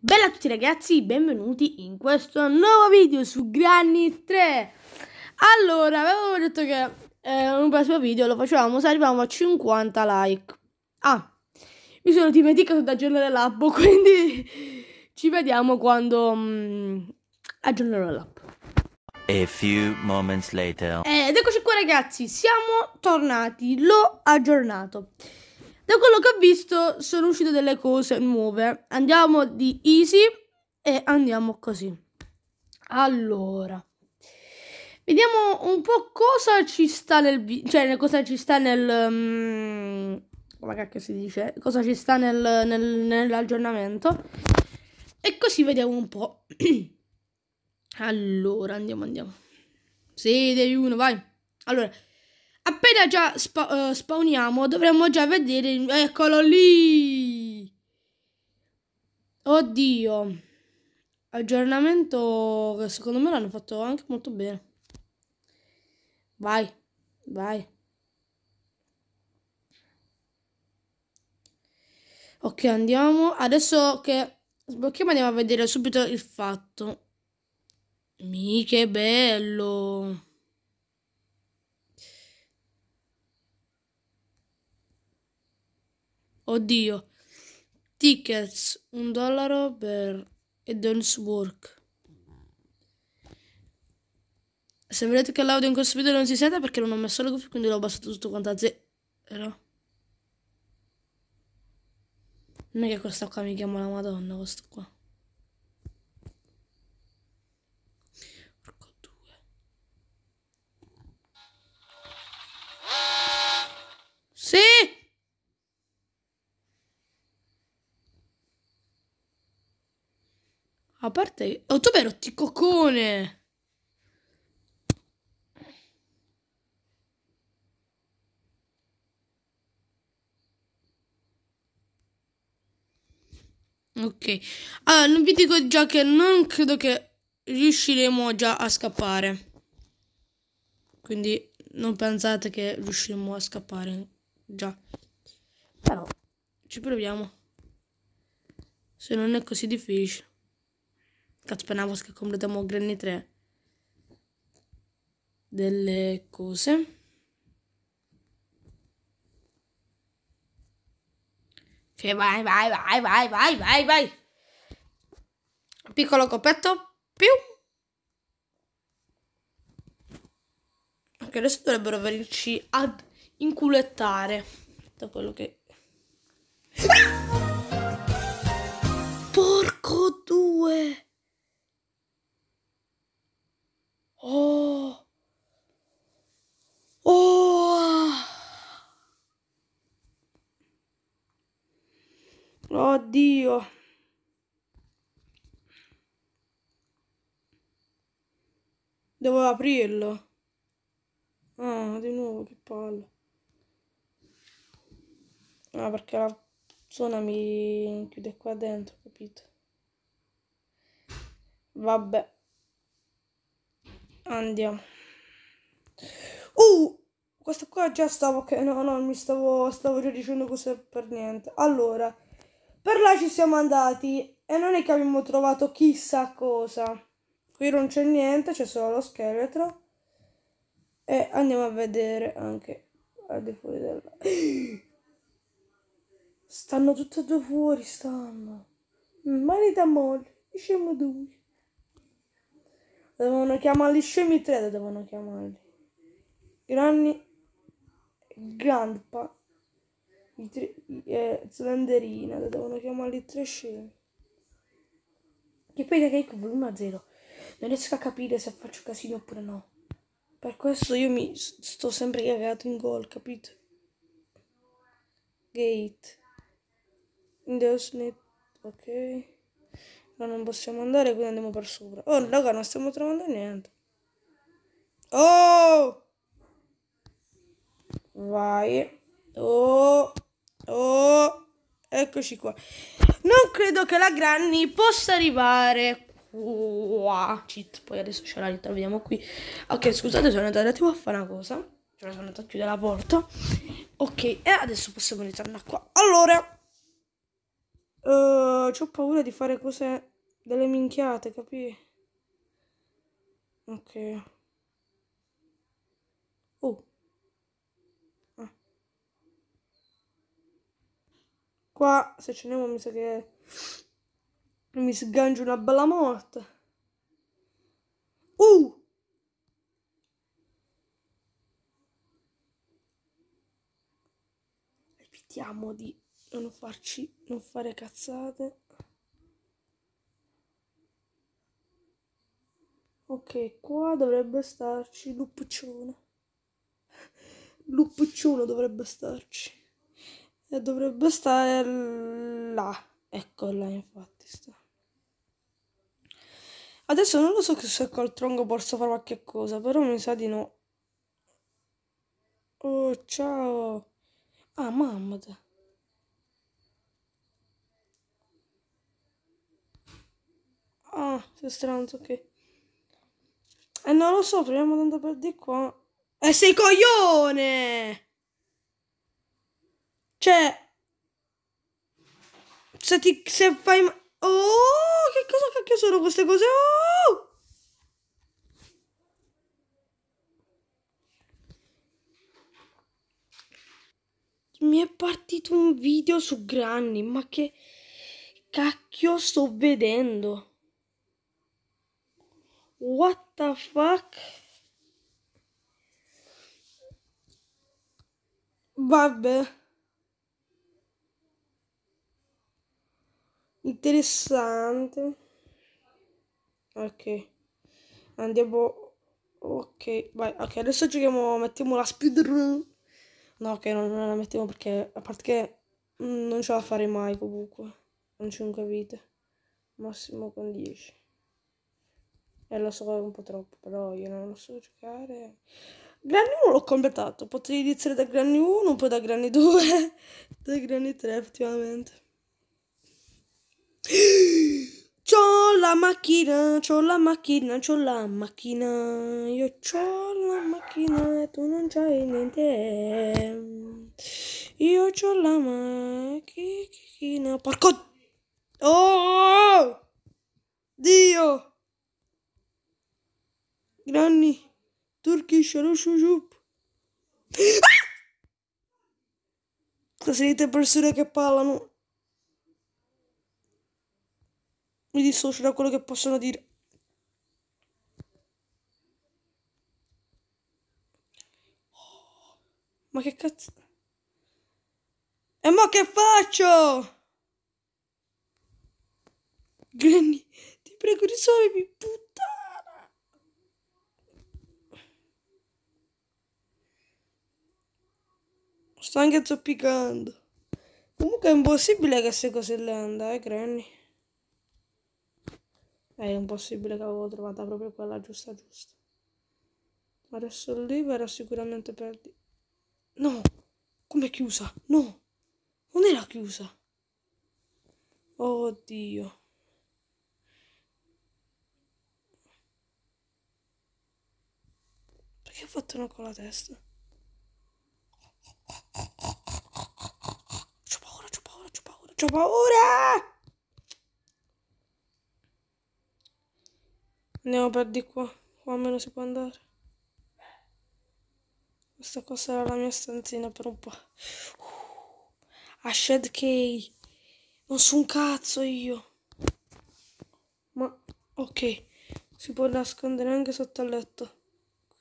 Bella a tutti ragazzi, benvenuti in questo nuovo video su Granny 3 Allora, avevo detto che eh, un prossimo video lo facevamo se arrivavamo a 50 like Ah, mi sono dimenticato di aggiornare l'app, quindi ci vediamo quando mh, mm, aggiornerò l'app A few moments later eh, Ed eccoci qua ragazzi, siamo tornati, l'ho aggiornato da quello che ho visto sono uscite delle cose nuove. Andiamo di easy e andiamo così. Allora, vediamo un po' cosa ci sta nel video, cioè cosa ci sta nel... Um, come cacchio si dice? Cosa ci sta nel, nel, nell'aggiornamento. E così vediamo un po'. allora, andiamo, andiamo. Sì, devi uno, vai. Allora, Appena già spa- uh, spawniamo dovremmo già vedere... Eccolo lì! Oddio! Aggiornamento secondo me l'hanno fatto anche molto bene. Vai, vai. Ok, andiamo. Adesso che sblocchiamo andiamo a vedere subito il fatto. Mi che bello. Oddio. Tickets, un dollaro per Eden's Work. Se vedete che l'audio in questo video non si sente perché non ho messo le cuffie, quindi l'ho abbassato tutto quanto a zero. Non è che questa qua mi chiama la madonna, questo qua. A parte... Oh, tu vero, ti coccone! Ok. Allora, non vi dico già che non credo che riusciremo già a scappare. Quindi non pensate che riusciremo a scappare già. Però ci proviamo. Se non è così difficile. Cazzo, penavo che completiamo Granny 3. Delle cose. Che vai, vai, vai, vai, vai, vai, vai. Piccolo coppetto. Più. Ok, adesso dovrebbero venirci ad inculettare. Da quello che... Porco due! Oh! Oh! Oddio! Devo aprirlo. Ah, di nuovo, che palla. Ah, perché la zona mi chiude qua dentro, capito? Vabbè. Andiamo. Uh! Questo qua già stavo... Che, no, no, mi stavo, stavo già dicendo cose per niente. Allora, per là ci siamo andati e non è che abbiamo trovato chissà cosa. Qui non c'è niente, c'è solo lo scheletro. E andiamo a vedere anche al di fuori della... Stanno tutte e due fuori, stanno. Marita mole, diciamo due. Devono chiamarli scemi 3, devono chiamarli. Granni... Grandpa. I tre... Eh, Slenderina, devono chiamarli tre scemi. Che poi da che ecco, volume a zero. Non riesco a capire se faccio casino oppure no. Per questo io mi sto sempre cagato in gol, capito? Gate. Indosnet. Ok ma non possiamo andare quindi andiamo per sopra oh raga non stiamo trovando niente oh vai oh oh eccoci qua non credo che la granny possa arrivare qua cheat poi adesso c'è la vediamo qui ok scusate sono andata tipo a fare una cosa cioè sono andata a chiudere la porta ok e adesso possiamo ritornare qua allora Uh, eh, ho paura di fare cose delle minchiate, capì? Ok. Oh. Ah. Qua, se ce andiamo, mi sa che mi sgancio una bella morte. Uh! Ripetiamo di non farci, non fare cazzate. Ok, qua dovrebbe starci luppuccione. Luppuccione dovrebbe starci. E dovrebbe stare là. Ecco là, infatti, sta. Adesso non lo so se col tronco posso fare qualche cosa, però mi sa di no. Oh, ciao. Ah, mamma te. Ah, sei stronzo, ok. Eh, non lo so, proviamo ad andare per di qua. eh, sei coglione! Cioè... Se ti... Se fai... Oh, che cosa cacchio sono queste cose? Oh! mi è partito un video su Granny, ma che cacchio sto vedendo? What the fuck? Vabbè. Interessante. Ok. Andiamo. Ok, vai. Ok, adesso giochiamo. Mettiamo la speedrun. No, ok, non, non la mettiamo perché. A parte che. non ce la farei mai comunque. Con 5 vite. Massimo con 10. E lo so un po' troppo, però io non lo so giocare. Granny 1 l'ho completato, potrei iniziare da Granny 1, poi da Granny 2, da Granny 3 effettivamente. C'ho la macchina, c'ho la macchina, c'ho la macchina, io c'ho la macchina e tu non c'hai niente. Io c'ho la macchina, porco... Oh! Dio! Granny, Turkish, Roshujup. Ah! Sentite persone che parlano. Mi dissocio da quello che possono dire. Ma che cazzo? E mo che faccio? Granny, ti prego risolvimi, puttana. Sto anche zoppicando. Comunque è impossibile che queste cose le andano, eh, Granny. È impossibile che avevo trovata proprio quella giusta giusta. Adesso lì era sicuramente perdi. No! Com'è chiusa? No! Non era chiusa! Oddio. Perché ha fatto una con la testa? C'ho paura, c'ho paura, c'ho paura, c'ho paura! Andiamo per di qua, qua almeno si può andare. Questa qua sarà la mia stanzina per un po'. Uh, a Shed K. Non so un cazzo io. Ma, ok. Si può nascondere anche sotto al letto.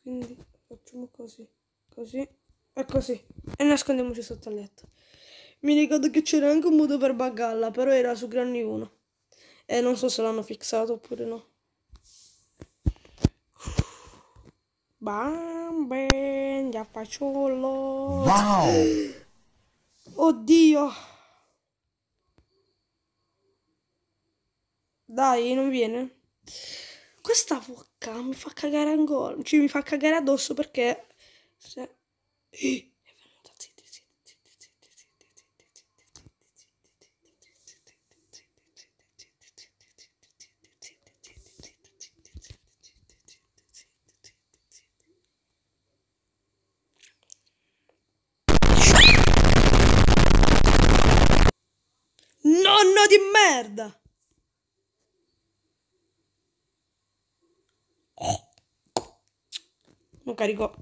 Quindi facciamo così. Così. È così. E nascondiamoci sotto al letto. Mi ricordo che c'era anche un modo per buggarla, però era su Granny 1. E non so se l'hanno fissato oppure no. Bam, Bambe, già faciolo. Wow! Oddio! Dai, non viene. Questa bocca mi fa cagare ancora. Cioè, mi fa cagare addosso perché... Se... È venuta, zitti, Nonno di merda! Lo oh. carico.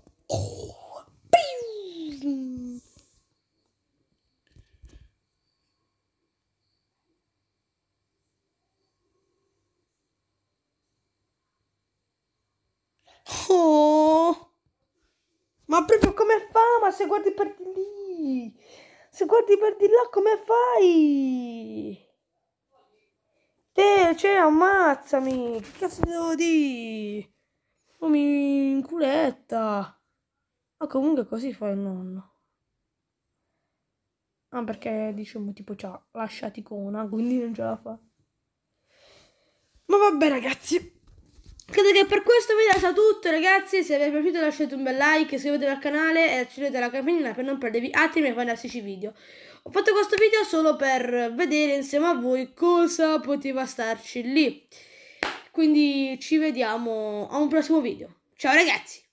Se guardi per di là come fai? Te, cioè, ammazzami! Che cazzo devo dire? Non oh, mi inculetta! Ma comunque così fa il nonno. Ah, perché diciamo tipo ci ha lasciati con una, quindi non ce la fa. Ma vabbè ragazzi, Credo che per questo video sia tutto ragazzi, se vi è piaciuto lasciate un bel like, iscrivetevi al canale e accendete la campanella per non perdervi altri miei fantastici video. Ho fatto questo video solo per vedere insieme a voi cosa poteva starci lì. Quindi ci vediamo a un prossimo video. Ciao ragazzi!